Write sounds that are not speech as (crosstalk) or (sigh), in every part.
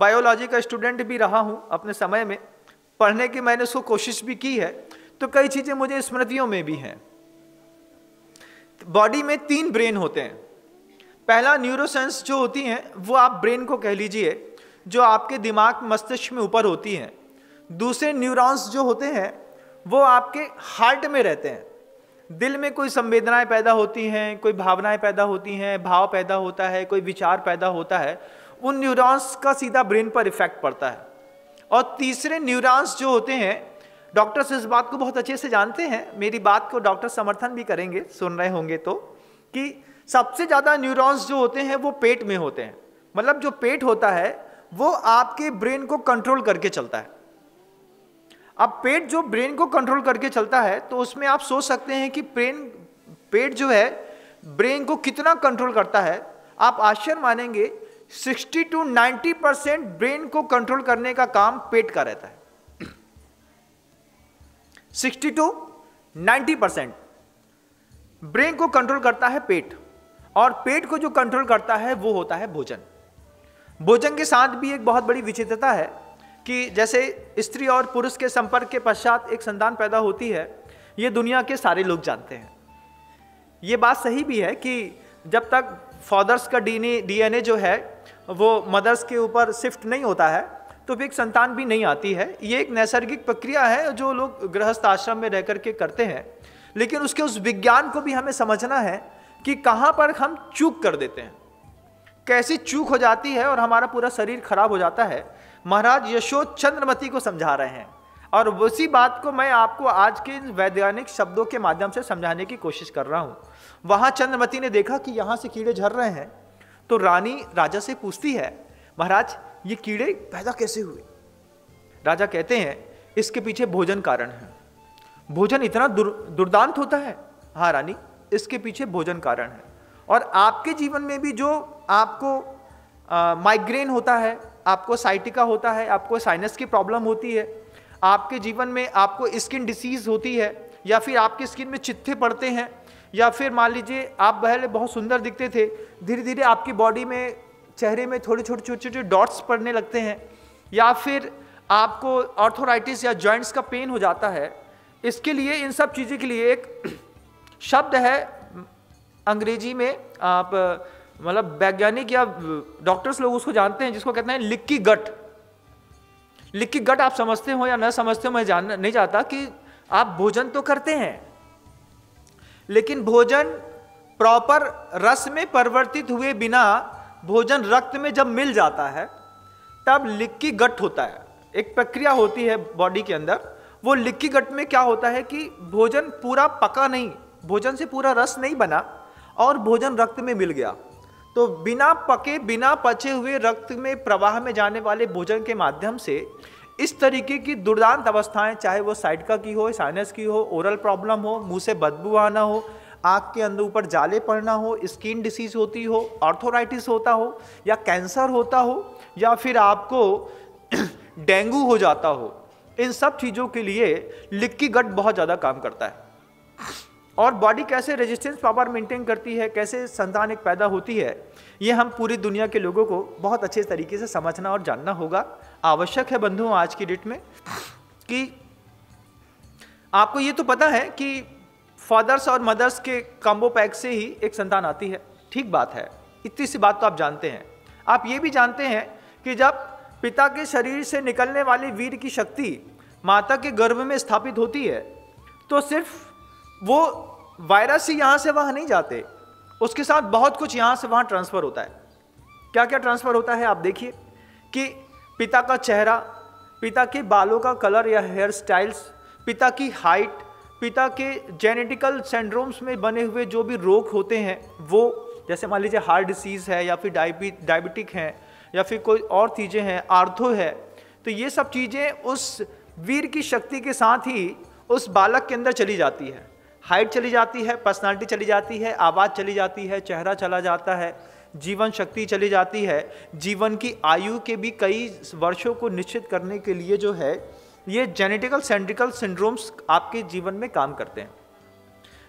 biology का student भी रहा हूँ अपने समय में पढ़ने की मैंने उसको कोशिश भी की है तो कई चीज़ें मुझे स्मृतियों में भी हैं बॉडी में तीन ब्रेन होते हैं पहला न्यूरोसेंस जो होती हैं वो आप ब्रेन को कह लीजिए जो आपके दिमाग मस्तिष्क में ऊपर होती हैं दूसरे न्यूरॉन्स जो होते हैं वो आपके हार्ट में रहते हैं दिल में कोई संवेदनाएं पैदा होती हैं कोई भावनाएं पैदा होती हैं भाव पैदा होता है कोई विचार पैदा होता है उन न्यूरॉन्स का सीधा ब्रेन पर इफेक्ट पड़ता है और तीसरे न्यूरॉन्स जो होते हैं डॉक्टर्स इस बात को बहुत अच्छे से जानते हैं मेरी बात को डॉक्टर समर्थन भी करेंगे सुन रहे होंगे तो कि सबसे ज़्यादा न्यूरॉन्स जो होते हैं वो पेट में होते हैं मतलब जो पेट होता है वो आपके ब्रेन को कंट्रोल करके चलता है अब पेट जो ब्रेन को कंट्रोल करके चलता है तो उसमें आप सोच सकते हैं कि ब्रेन पेट जो है ब्रेन को कितना कंट्रोल करता है आप आश्चर्य मानेंगे 60 टू 90 परसेंट ब्रेन को कंट्रोल करने का काम पेट का रहता है 60 टू 90 परसेंट ब्रेन को कंट्रोल करता है पेट और पेट को जो कंट्रोल करता है वो होता है भोजन भोजन के साथ भी एक बहुत बड़ी विचित्रता है कि जैसे स्त्री और पुरुष के संपर्क के पश्चात एक संतान पैदा होती है ये दुनिया के सारे लोग जानते हैं ये बात सही भी है कि जब तक फादर्स का डीएनए डीएनए जो है वो मदर्स के ऊपर शिफ्ट नहीं होता है तो भी एक संतान भी नहीं आती है ये एक नैसर्गिक प्रक्रिया है जो लोग गृहस्थ आश्रम में रह करके करते हैं लेकिन उसके उस विज्ञान को भी हमें समझना है कि कहाँ पर हम चूक कर देते हैं कैसी चूक हो जाती है और हमारा पूरा शरीर खराब हो जाता है महाराज यशोद चंद्रमती को समझा रहे हैं और उसी बात को मैं आपको आज के वैज्ञानिक शब्दों के माध्यम से समझाने की कोशिश कर रहा हूँ वहाँ चंद्रमती ने देखा कि यहाँ से कीड़े झर रहे हैं तो रानी राजा से पूछती है महाराज ये कीड़े पैदा कैसे हुए राजा कहते हैं इसके पीछे भोजन कारण है भोजन इतना दुर, दुर्दांत होता है हाँ रानी इसके पीछे भोजन कारण है और आपके जीवन में भी जो आपको माइग्रेन होता है आपको साइटिका होता है आपको साइनस की प्रॉब्लम होती है आपके जीवन में आपको स्किन डिसीज़ होती है या फिर आपकी स्किन में चित्थे पड़ते हैं या फिर मान लीजिए आप पहले बहुत सुंदर दिखते थे धीरे धीरे आपकी बॉडी में चेहरे में थोड़े छोटे छोटे छोटे डॉट्स पड़ने लगते हैं या फिर आपको ऑर्थोराइटिस या जॉइंट्स का पेन हो जाता है इसके लिए इन सब चीज़ों के लिए एक शब्द है अंग्रेजी में आप मतलब वैज्ञानिक या डॉक्टर्स लोग उसको जानते हैं जिसको कहते हैं लिक्की गट लिक्की गट आप समझते हो या ना समझते हो मैं जान नहीं जाता कि आप भोजन तो करते हैं लेकिन भोजन प्रॉपर रस में परिवर्तित हुए बिना भोजन रक्त में जब मिल जाता है तब लिक्की गट होता है एक प्रक्रिया होती है बॉडी के अंदर वो लिक्की गट में क्या होता है कि भोजन पूरा पका नहीं भोजन से पूरा रस नहीं बना और भोजन रक्त में मिल गया तो बिना पके बिना पचे हुए रक्त में प्रवाह में जाने वाले भोजन के माध्यम से इस तरीके की दुर्दांत अवस्थाएं चाहे वो का की हो साइनस की हो ओरल प्रॉब्लम हो मुंह से बदबू आना हो आँख के अंदर ऊपर जाले पड़ना हो स्किन डिसीज होती हो ऑर्थोराइटिस होता हो या कैंसर होता हो या फिर आपको (clears throat) डेंगू हो जाता हो इन सब चीज़ों के लिए लिक्की गट बहुत ज़्यादा काम करता है और बॉडी कैसे रेजिस्टेंस पावर मेंटेन करती है कैसे संतान एक पैदा होती है ये हम पूरी दुनिया के लोगों को बहुत अच्छे तरीके से समझना और जानना होगा आवश्यक है बंधुओं आज की डेट में कि आपको ये तो पता है कि फादर्स और मदर्स के कॉम्बो पैक से ही एक संतान आती है ठीक बात है इतनी सी बात तो आप जानते हैं आप ये भी जानते हैं कि जब पिता के शरीर से निकलने वाली वीर की शक्ति माता के गर्भ में स्थापित होती है तो सिर्फ वो वायरस ही यहाँ से वहाँ नहीं जाते उसके साथ बहुत कुछ यहाँ से वहाँ ट्रांसफ़र होता है क्या क्या ट्रांसफ़र होता है आप देखिए कि पिता का चेहरा पिता के बालों का कलर या हेयर स्टाइल्स पिता की हाइट पिता के जेनेटिकल सेंड्रोम्स में बने हुए जो भी रोग होते हैं वो जैसे मान लीजिए हार्ट डिसीज़ है या फिर डायबी डायबिटिक हैं या फिर कोई और चीज़ें हैं आर्थो है तो ये सब चीज़ें उस वीर की शक्ति के साथ ही उस बालक के अंदर चली जाती है हाइट चली जाती है पर्सनालिटी चली जाती है आवाज़ चली जाती है चेहरा चला जाता है जीवन शक्ति चली जाती है जीवन की आयु के भी कई वर्षों को निश्चित करने के लिए जो है ये जेनेटिकल सेंड्रिकल सिंड्रोम्स आपके जीवन में काम करते हैं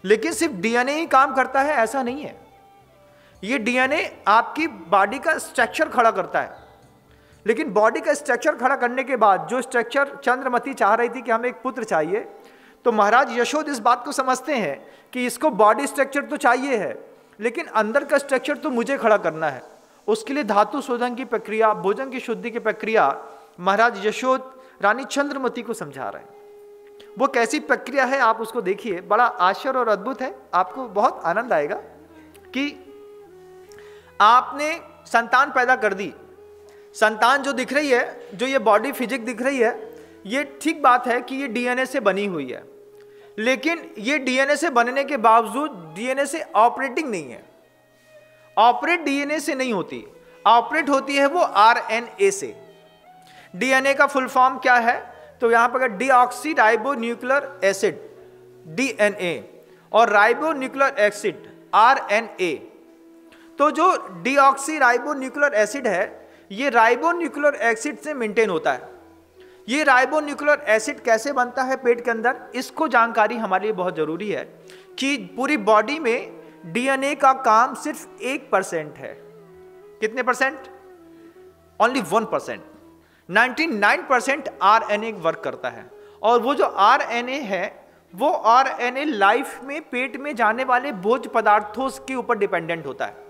लेकिन सिर्फ डीएनए ही काम करता है ऐसा नहीं है ये डीएनए आपकी बॉडी का स्ट्रक्चर खड़ा करता है लेकिन बॉडी का स्ट्रक्चर खड़ा करने के बाद जो स्ट्रक्चर चंद्रमती चाह रही थी कि हमें एक पुत्र चाहिए तो महाराज यशोद इस बात को समझते हैं कि इसको बॉडी स्ट्रक्चर तो चाहिए है लेकिन अंदर का स्ट्रक्चर तो मुझे खड़ा करना है उसके लिए धातु शोधन की प्रक्रिया भोजन की शुद्धि की प्रक्रिया महाराज यशोद रानी चंद्रमती को समझा रहे हैं वो कैसी प्रक्रिया है आप उसको देखिए बड़ा आश्चर्य और अद्भुत है आपको बहुत आनंद आएगा कि आपने संतान पैदा कर दी संतान जो दिख रही है जो ये बॉडी फिजिक दिख रही है ये ठीक बात है कि ये डीएनए से बनी हुई है लेकिन ये डीएनए से बनने के बावजूद डीएनए से ऑपरेटिंग नहीं है ऑपरेट डीएनए से नहीं होती ऑपरेट होती है वो आरएनए से डीएनए का फुल फॉर्म क्या है तो यहां पर ribo nuclear acid DNA और राइबो न्यूक्लियर एसिड आरएनए तो जो ribo nuclear acid है ये राइबो न्यूक्लियर एसिड से मेंटेन होता है ये राइबो न्यूक्लियर एसिड कैसे बनता है पेट के अंदर इसको जानकारी हमारे लिए बहुत ज़रूरी है कि पूरी बॉडी में डीएनए का काम सिर्फ एक परसेंट है कितने percent only one percent ninety nine percent आर वर्क करता है और वो जो आर है वो आर लाइफ में पेट में जाने वाले भोज पदार्थों के ऊपर डिपेंडेंट होता है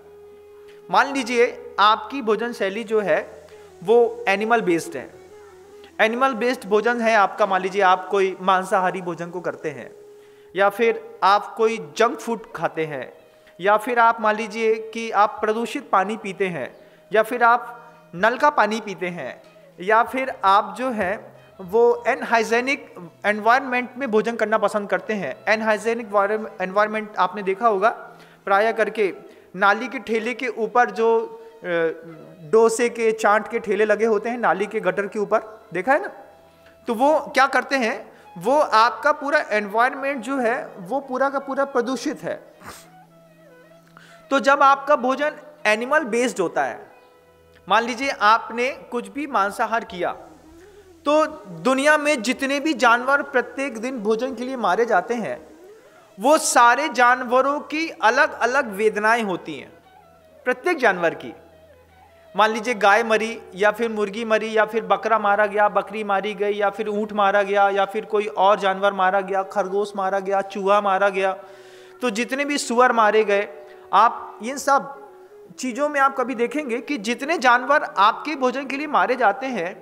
मान लीजिए आपकी भोजन शैली जो है वो एनिमल बेस्ड है एनिमल बेस्ड भोजन है आपका मान लीजिए आप कोई मांसाहारी भोजन को करते हैं या फिर आप कोई जंक फूड खाते हैं या फिर आप मान लीजिए कि आप प्रदूषित पानी पीते हैं या फिर आप नल का पानी पीते हैं या फिर आप जो है वो एनहाइजेनिक एनवायरनमेंट में भोजन करना पसंद करते हैं एनहाइजेनिक एनवायरनमेंट आपने देखा होगा प्राय करके नाली के ठेले के ऊपर जो डोसे के चाट के ठेले लगे होते हैं नाली के गटर के ऊपर देखा है ना तो वो क्या करते हैं वो आपका पूरा एनवायरमेंट जो है वो पूरा का पूरा प्रदूषित है तो जब आपका भोजन एनिमल बेस्ड होता है मान लीजिए आपने कुछ भी मांसाहार किया तो दुनिया में जितने भी जानवर प्रत्येक दिन भोजन के लिए मारे जाते हैं वो सारे जानवरों की अलग अलग वेदनाएं होती हैं प्रत्येक जानवर की मान लीजिए गाय मरी या फिर मुर्गी मरी या फिर बकरा मारा गया बकरी मारी गई या फिर ऊँट मारा गया या फिर कोई और जानवर मारा गया खरगोश मारा गया चूहा मारा गया तो जितने भी सुअर मारे गए आप इन सब चीज़ों में आप कभी देखेंगे कि जितने जानवर आपके भोजन के लिए मारे जाते हैं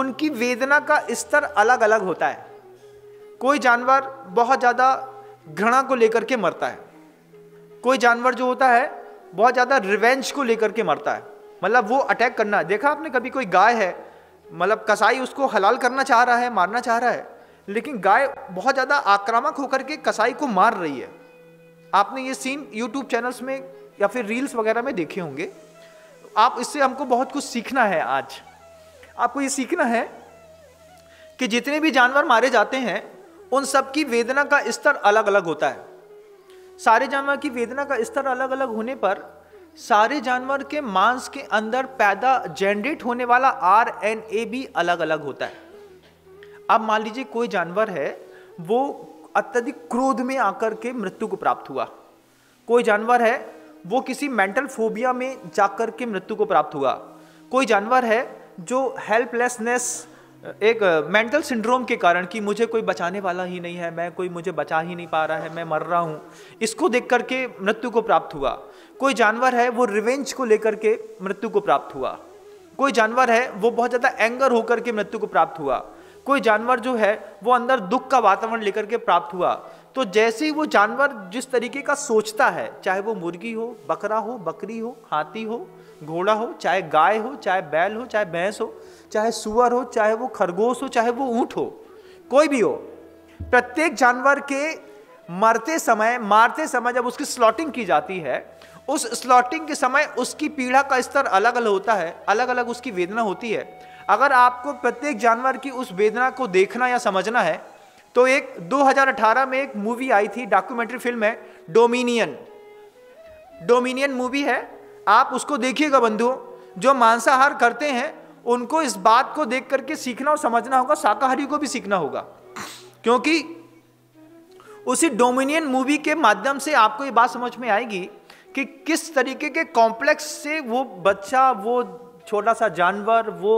उनकी वेदना का स्तर अलग अलग होता है कोई जानवर बहुत ज़्यादा घृणा को लेकर के मरता है कोई जानवर जो होता है बहुत ज़्यादा रिवेंज को लेकर के मरता है मतलब वो अटैक करना देखा आपने कभी कोई गाय है मतलब कसाई उसको हलाल करना चाह रहा है मारना चाह रहा है लेकिन गाय बहुत ज़्यादा आक्रामक होकर के कसाई को मार रही है आपने ये सीन यूट्यूब चैनल्स में या फिर रील्स वगैरह में देखे होंगे आप इससे हमको बहुत कुछ सीखना है आज आपको ये सीखना है कि जितने भी जानवर मारे जाते हैं उन सब की वेदना का स्तर अलग अलग होता है सारे जानवर की वेदना का स्तर अलग अलग होने पर सारे जानवर के मांस के अंदर पैदा जनरेट होने वाला आर एन ए भी अलग अलग होता है अब मान लीजिए कोई जानवर है वो अत्यधिक क्रोध में आकर के मृत्यु को प्राप्त हुआ कोई जानवर है वो किसी मेंटल फोबिया में जाकर के मृत्यु को प्राप्त हुआ कोई जानवर है जो हेल्पलेसनेस एक मेंटल सिंड्रोम के कारण कि मुझे कोई बचाने वाला ही नहीं है मैं कोई मुझे बचा ही नहीं पा रहा है मैं मर रहा हूँ इसको देख करके मृत्यु को प्राप्त हुआ कोई जानवर है वो रिवेंज को लेकर के मृत्यु को प्राप्त हुआ कोई जानवर है वो बहुत ज़्यादा एंगर होकर के मृत्यु को प्राप्त हुआ कोई जानवर जो है वो अंदर दुख का वातावरण लेकर के प्राप्त हुआ तो जैसे ही वो जानवर जिस तरीके का सोचता है चाहे वो मुर्गी हो बकरा हो बकरी हो हाथी हो घोड़ा हो चाहे गाय हो चाहे बैल हो चाहे भैंस हो चाहे सुअर हो चाहे वो खरगोश हो चाहे वो ऊँट हो कोई भी हो प्रत्येक जानवर के मरते समय मारते समय जब उसकी स्लॉटिंग की जाती है उस स्लॉटिंग के समय उसकी पीड़ा का स्तर अलग अलग होता है अलग अलग उसकी वेदना होती है अगर आपको प्रत्येक जानवर की उस वेदना को देखना या समझना है तो एक 2018 में एक मूवी आई थी डॉक्यूमेंट्री फिल्म है डोमिनियन डोमिनियन मूवी है आप उसको देखिएगा बंधुओं जो मांसाहार करते हैं उनको इस बात को देख करके सीखना और समझना होगा शाकाहारी को भी सीखना होगा क्योंकि उसी डोमिनियन मूवी के माध्यम से आपको ये बात समझ में आएगी कि किस तरीके के कॉम्प्लेक्स से वो बच्चा वो छोटा सा जानवर वो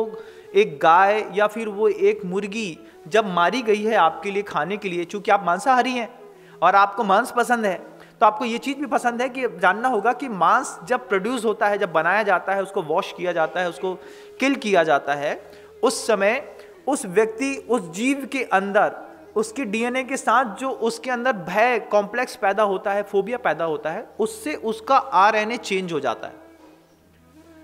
एक गाय या फिर वो एक मुर्गी जब मारी गई है आपके लिए खाने के लिए चूंकि आप मांसाहारी हैं और आपको मांस पसंद है तो आपको ये चीज़ भी पसंद है कि जानना होगा कि मांस जब प्रोड्यूस होता है जब बनाया जाता है उसको वॉश किया जाता है उसको किल किया जाता है उस समय उस व्यक्ति उस जीव के अंदर उसके डीएनए के साथ जो उसके अंदर भय कॉम्प्लेक्स पैदा होता है फोबिया पैदा होता है उससे उसका आरएनए चेंज हो जाता है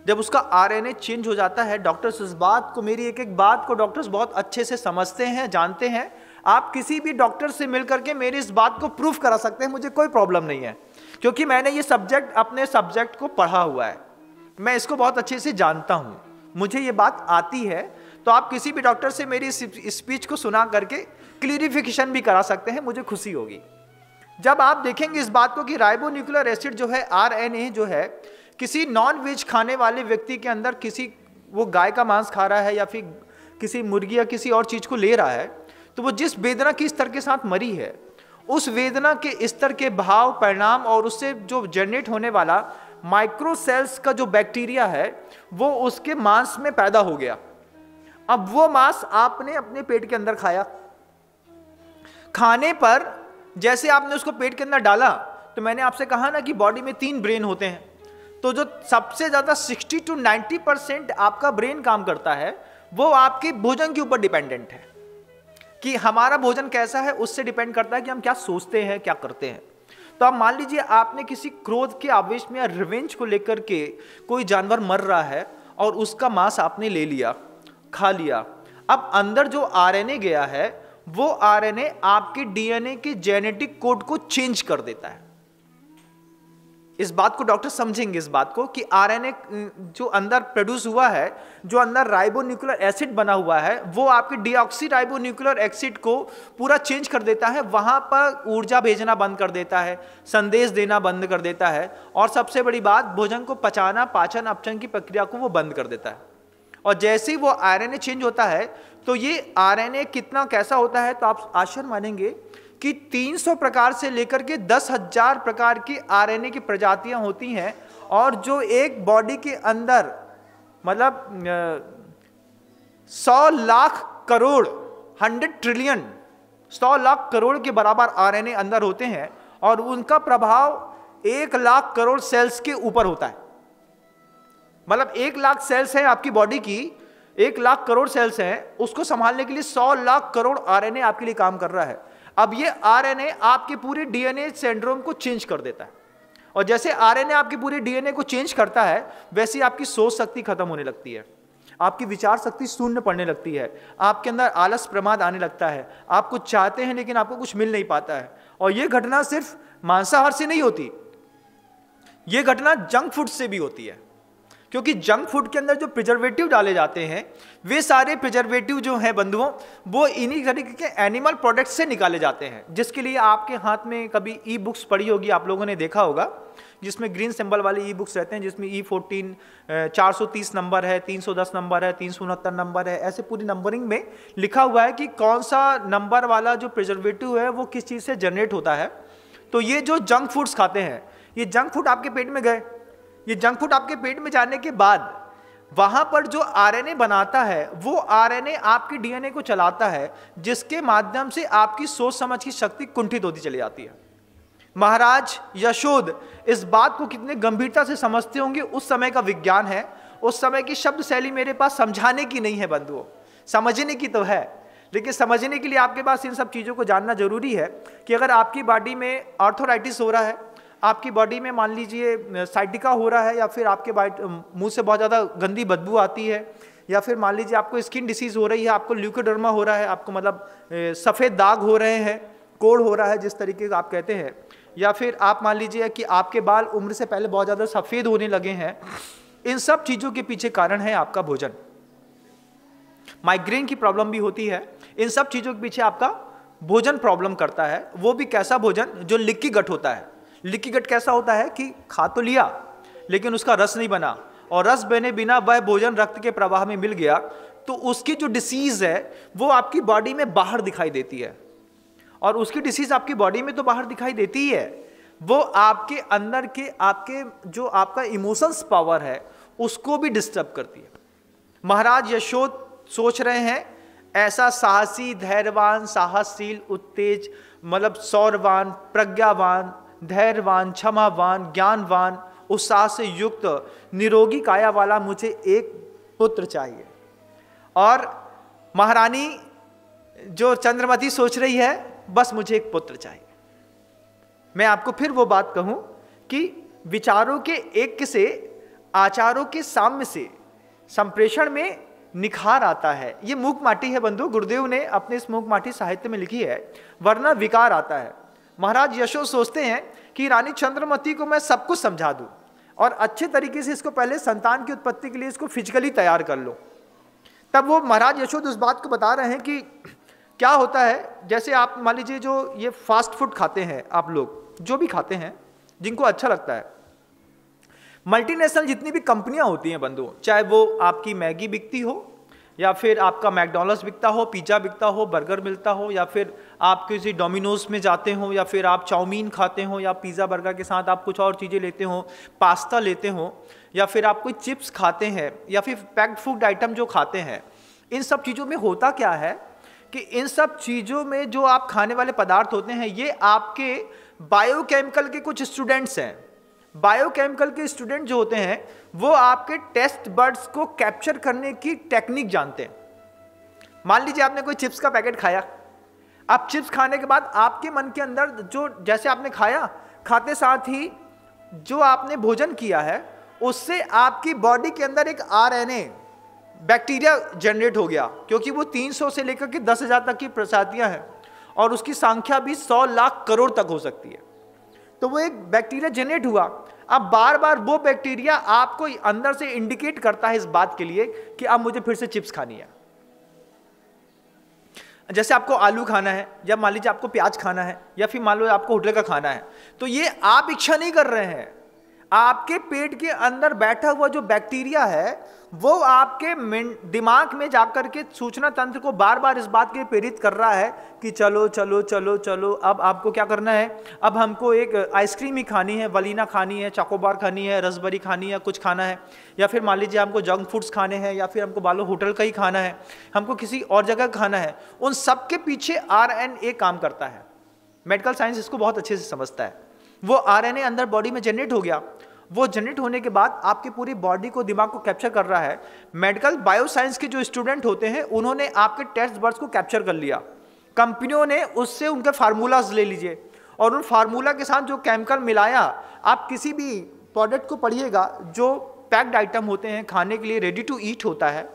जब उसका आरएनए चेंज हो जाता है डॉक्टर्स इस बात को मेरी एक एक बात को डॉक्टर्स बहुत अच्छे से समझते हैं जानते हैं आप किसी भी डॉक्टर से मिल करके मेरी इस बात को प्रूफ करा सकते हैं मुझे कोई प्रॉब्लम नहीं है क्योंकि मैंने ये सब्जेक्ट अपने सब्जेक्ट को पढ़ा हुआ है मैं इसको बहुत अच्छे से जानता हूँ मुझे ये बात आती है तो आप किसी भी डॉक्टर से मेरी स्पीच को सुना करके क्लियरिफिकेशन भी करा सकते हैं मुझे खुशी होगी जब आप देखेंगे इस बात को कि राइबो न्यूक्लियर एसिड जो है ए जो है किसी नॉन वेज खाने वाले व्यक्ति के अंदर किसी वो गाय का मांस खा रहा है या फिर किसी मुर्गी या किसी और चीज़ को ले रहा है तो वो जिस वेदना की स्तर के साथ मरी है उस वेदना के स्तर के भाव परिणाम और उससे जो जनरेट होने वाला माइक्रोसेल्स का जो बैक्टीरिया है वो उसके मांस में पैदा हो गया अब वो मांस आपने अपने पेट के अंदर खाया खाने पर जैसे आपने उसको पेट के अंदर डाला तो मैंने आपसे कहा ना कि बॉडी में तीन ब्रेन होते हैं तो जो सबसे ज़्यादा 60 टू 90 परसेंट आपका ब्रेन काम करता है वो आपके भोजन के ऊपर डिपेंडेंट है कि हमारा भोजन कैसा है उससे डिपेंड करता है कि हम क्या सोचते हैं क्या करते हैं तो आप मान लीजिए आपने किसी क्रोध के आवेश में या रिवेंज को लेकर के कोई जानवर मर रहा है और उसका मांस आपने ले लिया खा लिया अब अंदर जो आरएनए गया है वो आरएनए आपके डीएनए के जेनेटिक कोड को चेंज कर देता है इस बात को डॉक्टर समझेंगे इस बात को कि आरएनए जो अंदर प्रोड्यूस हुआ है जो अंदर राइबोन्यूक्लियर एसिड बना हुआ है वो आपके डिऑक्सी राइबोन्यूक्लियर एसिड को पूरा चेंज कर देता है वहां पर ऊर्जा भेजना बंद कर देता है संदेश देना बंद कर देता है और सबसे बड़ी बात भोजन को पचाना पाचन अपचन की प्रक्रिया को वो बंद कर देता है और जैसे ही वो आर चेंज होता है तो ये आर कितना कैसा होता है तो आप आश्चर्य मानेंगे कि 300 प्रकार से लेकर के दस हजार प्रकार की आरएनए की प्रजातियां होती हैं और जो एक बॉडी के अंदर मतलब सौ लाख करोड़ हंड्रेड ट्रिलियन सौ लाख करोड़ के बराबर आरएनए अंदर होते हैं और उनका प्रभाव एक लाख करोड़ सेल्स के ऊपर होता है मतलब एक लाख सेल्स हैं आपकी बॉडी की एक लाख करोड़ सेल्स हैं उसको संभालने के लिए सौ लाख करोड़ आरएनए आपके लिए काम कर रहा है अब ये आरएनए आपके पूरे डीएनए सिंड्रोम को चेंज कर देता है और जैसे आरएनए आपके पूरे डीएनए को चेंज करता है वैसे आपकी सोच शक्ति खत्म होने लगती है आपकी विचार शक्ति शून्य पड़ने लगती है आपके अंदर आलस प्रमाद आने लगता है आप कुछ चाहते हैं लेकिन आपको कुछ मिल नहीं पाता है और ये घटना सिर्फ मांसाहार से नहीं होती ये घटना जंक फूड से भी होती है क्योंकि जंक फूड के अंदर जो प्रिजर्वेटिव डाले जाते हैं वे सारे प्रिजर्वेटिव जो हैं बंधुओं वो इन्हीं तरीके के एनिमल प्रोडक्ट से निकाले जाते हैं जिसके लिए आपके हाथ में कभी ई बुक्स पड़ी होगी आप लोगों ने देखा होगा जिसमें ग्रीन सिंबल वाले ई बुक्स रहते हैं जिसमें ई e फोर्टीन चार सौ तीस नंबर है तीन सौ दस नंबर है तीन सौ उनहत्तर नंबर है ऐसे पूरी नंबरिंग में लिखा हुआ है कि कौन सा नंबर वाला जो प्रिजर्वेटिव है वो किस चीज़ से जनरेट होता है तो ये जो जंक फूड्स खाते हैं ये जंक फूड आपके पेट में गए ये जंक फूड आपके पेट में जाने के बाद वहां पर जो आरएनए बनाता है वो आरएनए आपके डीएनए को चलाता है जिसके माध्यम से आपकी सोच समझ की शक्ति कुंठित होती चली जाती है महाराज यशोद इस बात को कितने गंभीरता से समझते होंगे उस समय का विज्ञान है उस समय की शब्द शैली मेरे पास समझाने की नहीं है बंधुओं समझने की तो है लेकिन समझने के लिए आपके पास इन सब चीज़ों को जानना जरूरी है कि अगर आपकी बॉडी में आर्थोराइटिस हो रहा है आपकी बॉडी में मान लीजिए साइटिका हो रहा है या फिर आपके मुंह से बहुत ज़्यादा गंदी बदबू आती है या फिर मान लीजिए आपको स्किन डिसीज़ हो रही है आपको ल्यूकोडर्मा हो रहा है आपको मतलब सफ़ेद दाग हो रहे हैं कोड़ हो रहा है जिस तरीके का आप कहते हैं या फिर आप मान लीजिए कि आपके बाल उम्र से पहले बहुत ज़्यादा सफ़ेद होने लगे हैं इन सब चीज़ों के पीछे कारण है आपका भोजन माइग्रेन की प्रॉब्लम भी होती है इन सब चीज़ों के पीछे आपका भोजन प्रॉब्लम करता है वो भी कैसा भोजन जो लिक्की गट होता है गट कैसा होता है कि खा तो लिया लेकिन उसका रस नहीं बना और रस बने बिना वह भोजन रक्त के प्रवाह में मिल गया तो उसकी जो डिसीज़ है वो आपकी बॉडी में बाहर दिखाई देती है और उसकी डिसीज़ आपकी बॉडी में तो बाहर दिखाई देती ही है वो आपके अंदर के आपके जो आपका इमोशंस पावर है उसको भी डिस्टर्ब करती है महाराज यशोद सोच रहे हैं ऐसा साहसी धैर्यवान साहसशील उत्तेज मतलब सौरवान प्रज्ञावान धैर्यवान क्षमावान ज्ञानवान उत्साह से युक्त निरोगी काया वाला मुझे एक पुत्र चाहिए और महारानी जो चंद्रमती सोच रही है बस मुझे एक पुत्र चाहिए मैं आपको फिर वो बात कहूं कि विचारों के एक से आचारों के साम्य से संप्रेषण में निखार आता है ये मूक माटी है बंधु गुरुदेव ने अपने इस मूक माटी साहित्य में लिखी है वरना विकार आता है महाराज यशो सोचते हैं कि रानी चंद्रमती को मैं सब कुछ समझा दूँ और अच्छे तरीके से इसको पहले संतान की उत्पत्ति के लिए इसको फिजिकली तैयार कर लो तब वो महाराज यशोद उस बात को बता रहे हैं कि क्या होता है जैसे आप मान लीजिए जो ये फास्ट फूड खाते हैं आप लोग जो भी खाते हैं जिनको अच्छा लगता है मल्टीनेशनल जितनी भी कंपनियां होती हैं बंधुओं चाहे वो आपकी मैगी बिकती हो या फिर आपका मैकडोनल्ड्स बिकता हो पिज़्ज़ा बिकता हो बर्गर मिलता हो या फिर आप किसी डोमिनोज़ में जाते हो या फिर आप चाउमीन खाते हो या पिज़्ज़ा बर्गर के साथ आप कुछ और चीज़ें लेते हो पास्ता लेते हो या फिर आप कोई चिप्स खाते हैं या फिर पैक्ड फूड आइटम जो खाते हैं इन सब चीज़ों में होता क्या है कि इन सब चीज़ों में जो आप खाने वाले पदार्थ होते हैं ये आपके बायोकेमिकल के कुछ स्टूडेंट्स हैं बायोकेमिकल के स्टूडेंट जो होते हैं वो आपके टेस्ट बर्ड्स को कैप्चर करने की टेक्निक जानते हैं मान लीजिए आपने कोई चिप्स का पैकेट खाया अब चिप्स खाने के बाद आपके मन के अंदर जो जैसे आपने खाया खाते साथ ही जो आपने भोजन किया है उससे आपकी बॉडी के अंदर एक आर बैक्टीरिया जनरेट हो गया क्योंकि वो 300 से लेकर के 10,000 तक की प्रजातियां हैं और उसकी संख्या भी 100 लाख करोड़ तक हो सकती है तो वो एक बैक्टीरिया जनरेट हुआ अब बार बार वो बैक्टीरिया आपको अंदर से इंडिकेट करता है इस बात के लिए कि अब मुझे फिर से चिप्स खानी है जैसे आपको आलू खाना है या मान लीजिए आपको प्याज खाना है या फिर मान लो आपको होटल का खाना है तो ये आप इच्छा नहीं कर रहे हैं आपके पेट के अंदर बैठा हुआ जो बैक्टीरिया है वो आपके दिमाग में जाकर के सूचना तंत्र को बार बार इस बात के प्रेरित कर रहा है कि चलो चलो चलो चलो अब आपको क्या करना है अब हमको एक आइसक्रीम ही खानी है वलीना खानी है चाकोबार खानी है रसबरी खानी है कुछ खाना है या फिर मान लीजिए हमको जंक फूड्स खाने हैं या फिर हमको बालो होटल का ही खाना है हमको किसी और जगह खाना है उन सब के पीछे आर काम करता है मेडिकल साइंस इसको बहुत अच्छे से समझता है वो ए अंदर बॉडी में जनरेट हो गया वो जनरेट होने के बाद आपकी पूरी बॉडी को दिमाग को कैप्चर कर रहा है मेडिकल बायोसाइंस के जो स्टूडेंट होते हैं उन्होंने आपके टेस्ट बर्ड्स को कैप्चर कर लिया कंपनियों ने उससे उनके फार्मूलाज ले लीजिए और उन फार्मूला के साथ जो केमिकल मिलाया आप किसी भी प्रोडक्ट को पढ़िएगा जो पैक्ड आइटम होते हैं खाने के लिए रेडी टू ईट होता है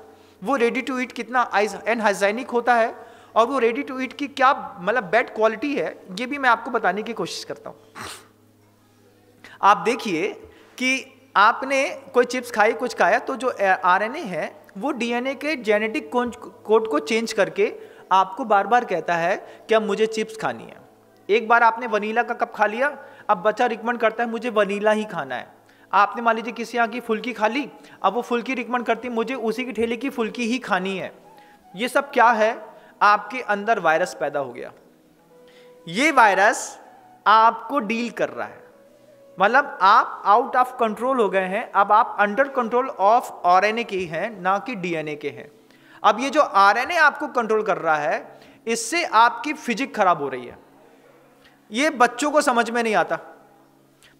वो रेडी टू ईट कितना एनहाइजेनिक होता है और वो रेडी टू ईट की क्या मतलब बेड क्वालिटी है ये भी मैं आपको बताने की कोशिश करता हूँ आप देखिए कि आपने कोई चिप्स खाई कुछ खाया तो जो आरएनए है वो डीएनए के जेनेटिक कोड को चेंज करके आपको बार बार कहता है कि अब मुझे चिप्स खानी है एक बार आपने वनीला का कप खा लिया अब बच्चा रिकमेंड करता है मुझे वनीला ही खाना है आपने मान लीजिए किसी यहाँ की फुल्की खा ली अब वो फुल्की रिकमेंड करती मुझे उसी की ठेले की फुल्की ही खानी है ये सब क्या है आपके अंदर वायरस पैदा हो गया ये वायरस आपको डील कर रहा है मतलब आप आउट ऑफ कंट्रोल हो गए हैं अब आप अंडर कंट्रोल ऑफ आरएनए के हैं ना कि डीएनए के हैं अब ये जो आरएनए आपको कंट्रोल कर रहा है इससे आपकी फिजिक खराब हो रही है ये बच्चों को समझ में नहीं आता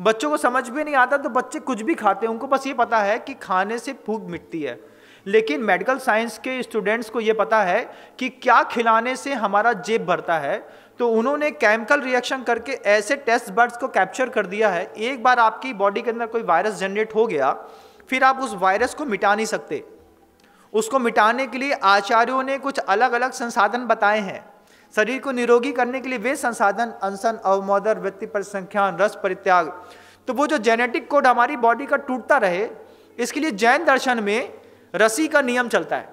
बच्चों को समझ भी नहीं आता तो बच्चे कुछ भी खाते हैं उनको बस ये पता है कि खाने से भूख मिटती है लेकिन मेडिकल साइंस के स्टूडेंट्स को ये पता है कि क्या खिलाने से हमारा जेब भरता है तो उन्होंने केमिकल रिएक्शन करके ऐसे टेस्ट बर्ड्स को कैप्चर कर दिया है एक बार आपकी बॉडी के अंदर कोई वायरस जनरेट हो गया फिर आप उस वायरस को मिटा नहीं सकते उसको मिटाने के लिए आचार्यों ने कुछ अलग अलग संसाधन बताए हैं शरीर को निरोगी करने के लिए वे संसाधन अनशन अवमोदर व्यक्ति परिसंख्यान रस परित्याग तो वो जो जेनेटिक कोड हमारी बॉडी का टूटता रहे इसके लिए जैन दर्शन में रसी का नियम चलता है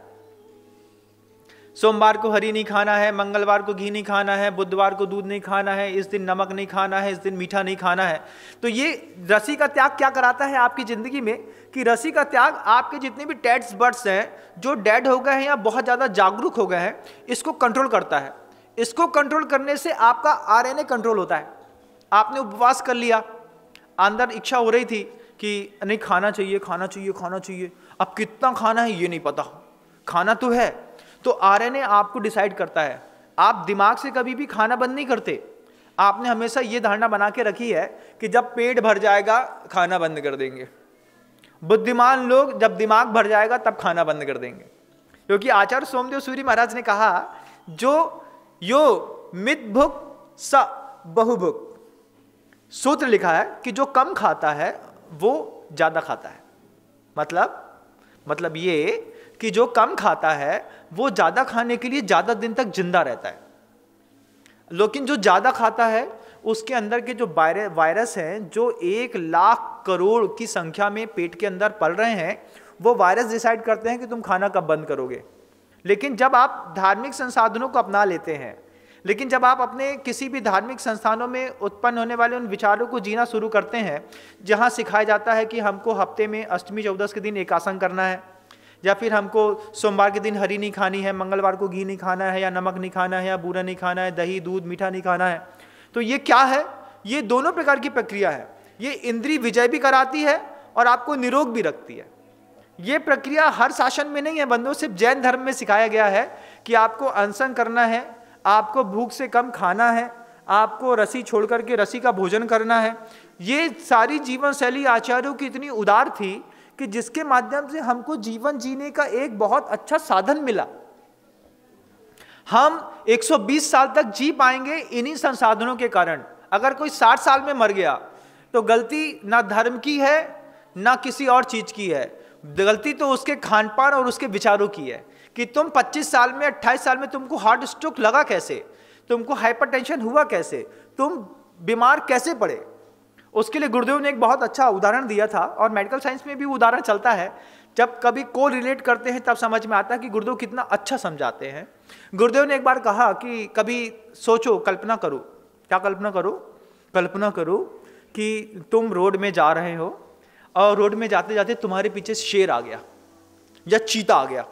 सोमवार को हरी नहीं खाना है मंगलवार को घी नहीं खाना है बुधवार को दूध नहीं खाना है इस दिन नमक नहीं खाना है इस दिन मीठा नहीं खाना है तो ये रसी का त्याग क्या कराता है आपकी ज़िंदगी में कि रसी का त्याग आपके जितने भी टेड्स बर्ड्स हैं जो डेड हो गए हैं या बहुत ज़्यादा जागरूक हो गए हैं इसको कंट्रोल करता है इसको कंट्रोल करने से आपका आर कंट्रोल होता है आपने उपवास कर लिया अंदर इच्छा हो रही थी कि नहीं खाना चाहिए खाना चाहिए खाना चाहिए अब कितना खाना है ये नहीं पता खाना तो है तो आर आपको डिसाइड करता है आप दिमाग से कभी भी खाना बंद नहीं करते आपने हमेशा ये धारणा बना के रखी है कि जब पेट भर जाएगा खाना बंद कर देंगे बुद्धिमान लोग जब दिमाग भर जाएगा तब खाना बंद कर देंगे क्योंकि आचार्य सोमदेव सूर्य महाराज ने कहा जो यो मित भुक स बहुभुक सूत्र लिखा है कि जो कम खाता है वो ज़्यादा खाता है मतलब मतलब ये कि जो कम खाता है वो ज़्यादा खाने के लिए ज़्यादा दिन तक जिंदा रहता है लेकिन जो ज़्यादा खाता है उसके अंदर के जो वायरस हैं जो एक लाख करोड़ की संख्या में पेट के अंदर पल रहे हैं वो वायरस डिसाइड करते हैं कि तुम खाना कब बंद करोगे लेकिन जब आप धार्मिक संसाधनों को अपना लेते हैं लेकिन जब आप अपने किसी भी धार्मिक संस्थानों में उत्पन्न होने वाले उन विचारों को जीना शुरू करते हैं जहाँ सिखाया जाता है कि हमको हफ्ते में अष्टमी चौदस के दिन एक आसन करना है या फिर हमको सोमवार के दिन हरी नहीं खानी है मंगलवार को घी नहीं खाना है या नमक नहीं खाना है या बूरा नहीं खाना है दही दूध मीठा नहीं खाना है तो ये क्या है ये दोनों प्रकार की प्रक्रिया है ये इंद्री विजय भी कराती है और आपको निरोग भी रखती है ये प्रक्रिया हर शासन में नहीं है बंधु सिर्फ जैन धर्म में सिखाया गया है कि आपको अनशन करना है आपको भूख से कम खाना है आपको रसी छोड़ करके रसी का भोजन करना है ये सारी जीवन शैली आचार्यों की इतनी उदार थी कि जिसके माध्यम से हमको जीवन जीने का एक बहुत अच्छा साधन मिला हम 120 साल तक जी पाएंगे इन्हीं संसाधनों के कारण अगर कोई 60 साल में मर गया तो गलती ना धर्म की है ना किसी और चीज़ की है गलती तो उसके खान पान और उसके विचारों की है कि तुम 25 साल में 28 साल में तुमको हार्ट स्ट्रोक लगा कैसे तुमको हाइपरटेंशन हुआ कैसे तुम बीमार कैसे पड़े उसके लिए गुरुदेव ने एक बहुत अच्छा उदाहरण दिया था और मेडिकल साइंस में भी उदाहरण चलता है जब कभी को रिलेट करते हैं तब समझ में आता है कि गुरुदेव कितना अच्छा समझाते हैं गुरुदेव ने एक बार कहा कि कभी सोचो कल्पना करो क्या कल्पना करो कल्पना करो कि तुम रोड में जा रहे हो और रोड में जाते जाते तुम्हारे पीछे शेर आ गया या चीता आ गया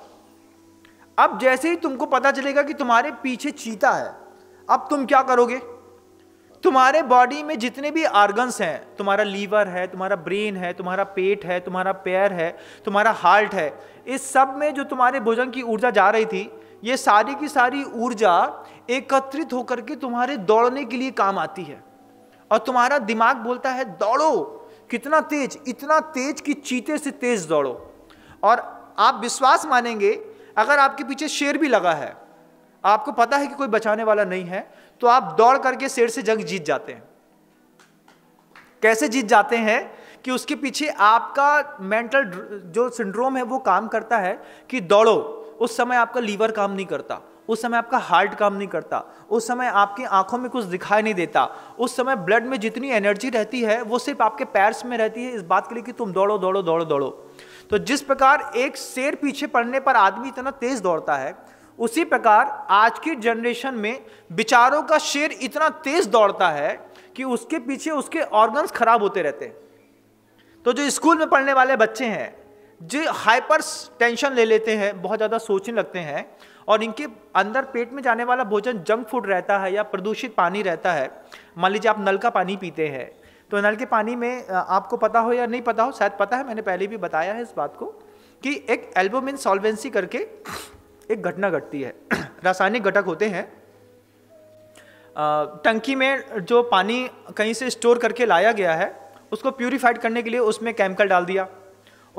अब जैसे ही तुमको पता चलेगा कि तुम्हारे पीछे चीता है अब तुम क्या करोगे तुम्हारे बॉडी में जितने भी ऑर्गन्स हैं तुम्हारा लीवर है तुम्हारा ब्रेन है तुम्हारा पेट है तुम्हारा पैर है तुम्हारा हार्ट है इस सब में जो तुम्हारे भोजन की ऊर्जा जा रही थी ये सारी की सारी ऊर्जा एकत्रित होकर के तुम्हारे दौड़ने के लिए काम आती है और तुम्हारा दिमाग बोलता है दौड़ो कितना तेज इतना तेज कि चीते से तेज दौड़ो और आप विश्वास मानेंगे अगर आपके पीछे शेर भी लगा है आपको पता है कि कोई बचाने वाला नहीं है तो आप दौड़ करके शेर से जंग जीत जाते हैं कैसे जीत जाते हैं कि उसके पीछे आपका मेंटल जो सिंड्रोम है वो काम करता है कि दौड़ो उस समय आपका लीवर काम नहीं करता उस समय आपका हार्ट काम नहीं करता उस समय आपकी आंखों में कुछ दिखाई नहीं देता उस समय ब्लड में जितनी एनर्जी रहती है वो सिर्फ आपके पैर्स में रहती है इस बात के लिए कि तुम दौड़ो दौड़ो दौड़ो दौड़ो तो जिस प्रकार एक शेर पीछे पड़ने पर आदमी इतना तेज दौड़ता है उसी प्रकार आज की जनरेशन में विचारों का शेर इतना तेज दौड़ता है कि उसके पीछे उसके ऑर्गन्स खराब होते रहते हैं तो जो स्कूल में पढ़ने वाले बच्चे हैं जो हाइपर टेंशन ले लेते हैं बहुत ज़्यादा सोचने लगते हैं और इनके अंदर पेट में जाने वाला भोजन जंक फूड रहता है या प्रदूषित पानी रहता है मान लीजिए आप नल का पानी पीते हैं तो नल के पानी में आपको पता हो या नहीं पता हो शायद पता है मैंने पहले भी बताया है इस बात को कि एक एल्बोमिन सॉल्वेंसी करके एक घटना घटती है (clears throat) रासायनिक घटक होते हैं टंकी में जो पानी कहीं से स्टोर करके लाया गया है उसको प्यूरीफाइड करने के लिए उसमें केमिकल डाल दिया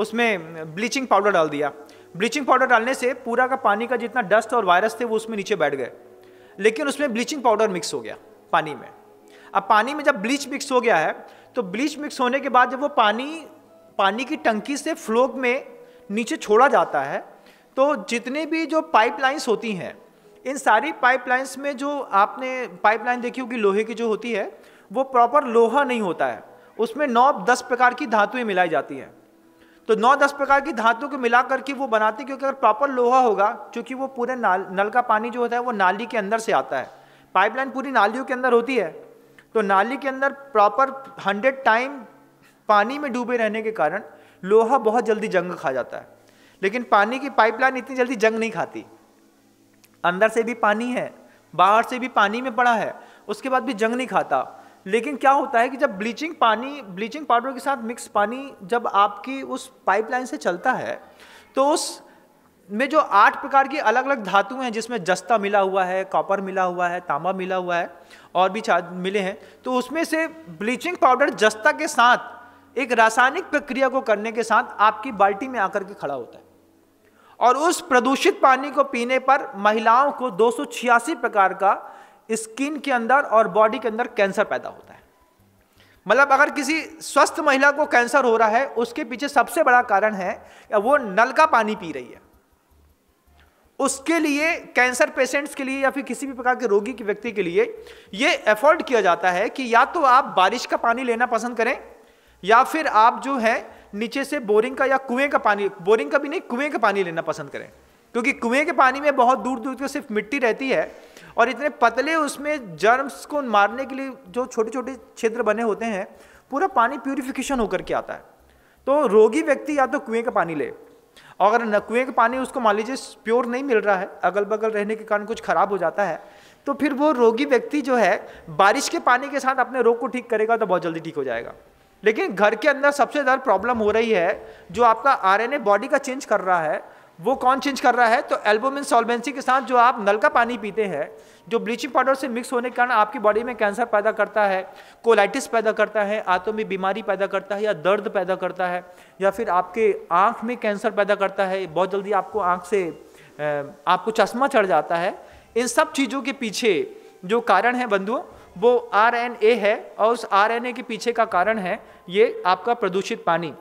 उसमें ब्लीचिंग पाउडर डाल दिया ब्लीचिंग पाउडर डालने से पूरा का पानी का जितना डस्ट और वायरस थे वो उसमें नीचे बैठ गए लेकिन उसमें ब्लीचिंग पाउडर मिक्स हो गया पानी में अब पानी में जब ब्लीच मिक्स हो गया है तो ब्लीच मिक्स होने के बाद जब वो पानी पानी की टंकी से फ्लोक में नीचे छोड़ा जाता है तो जितने भी जो पाइपलाइंस होती हैं इन सारी पाइपलाइंस में जो आपने पाइपलाइन देखी होगी लोहे की जो होती है वो प्रॉपर लोहा नहीं होता है उसमें नौ दस प्रकार की धातुएं मिलाई जाती हैं तो नौ दस प्रकार की धातु को मिला करके वो बनाते क्योंकि अगर प्रॉपर लोहा होगा क्योंकि वो पूरे नाल नल का पानी जो होता है वो नाली के अंदर से आता है पाइपलाइन पूरी नालियों के अंदर होती है तो नाली के अंदर प्रॉपर हंड्रेड टाइम पानी में डूबे रहने के कारण लोहा बहुत जल्दी जंग खा जाता है लेकिन पानी की पाइपलाइन इतनी जल्दी जंग नहीं खाती अंदर से भी पानी है बाहर से भी पानी में पड़ा है उसके बाद भी जंग नहीं खाता लेकिन क्या होता है कि जब ब्लीचिंग पानी ब्लीचिंग पाउडर के साथ मिक्स पानी जब आपकी उस पाइपलाइन से चलता है तो उस में जो आठ प्रकार की अलग अलग धातु हैं जिसमें जस्ता मिला हुआ है कॉपर मिला हुआ है तांबा मिला हुआ है और भी मिले हैं तो उसमें से ब्लीचिंग पाउडर जस्ता के साथ एक रासायनिक प्रक्रिया को करने के साथ आपकी बाल्टी में आकर के खड़ा होता है और उस प्रदूषित पानी को पीने पर महिलाओं को दो प्रकार का स्किन के अंदर और बॉडी के अंदर कैंसर पैदा होता है मतलब अगर किसी स्वस्थ महिला को कैंसर हो रहा है उसके पीछे सबसे बड़ा कारण है या वो नल का पानी पी रही है उसके लिए कैंसर पेशेंट्स के लिए या फिर किसी भी प्रकार के रोगी के व्यक्ति के लिए ये एफोर्ड किया जाता है कि या तो आप बारिश का पानी लेना पसंद करें या फिर आप जो है नीचे से बोरिंग का या कुएं का पानी बोरिंग का भी नहीं कुएं का पानी लेना पसंद करें क्योंकि कुएं के पानी में बहुत दूर दूर तक सिर्फ मिट्टी रहती है और इतने पतले उसमें जर्म्स को मारने के लिए जो छोटे छोटे छिद्र बने होते हैं पूरा पानी प्योरिफिकेशन होकर के आता है तो रोगी व्यक्ति या तो कुएं का पानी ले और अगर कुएं का पानी उसको मान लीजिए प्योर नहीं मिल रहा है अगल बगल रहने के कारण कुछ खराब हो जाता है तो फिर वो रोगी व्यक्ति जो है बारिश के पानी के साथ अपने रोग को ठीक करेगा तो बहुत जल्दी ठीक हो जाएगा लेकिन घर के अंदर सबसे ज़्यादा प्रॉब्लम हो रही है जो आपका आरएनए बॉडी का चेंज कर रहा है वो कौन चेंज कर रहा है तो एल्बोमिन सॉल्वेंसी के साथ जो आप नल का पानी पीते हैं जो ब्लीचिंग पाउडर से मिक्स होने के कारण आपकी बॉडी में कैंसर पैदा करता है कोलाइटिस पैदा करता है आंतों में बीमारी पैदा करता है या दर्द पैदा करता है या फिर आपके आँख में कैंसर पैदा करता है बहुत जल्दी आपको आँख से आपको चश्मा चढ़ जाता है इन सब चीज़ों के पीछे जो कारण है बंधुओं वो आर एन ए है और उस आर एन ए के पीछे का कारण है ये आपका प्रदूषित पानी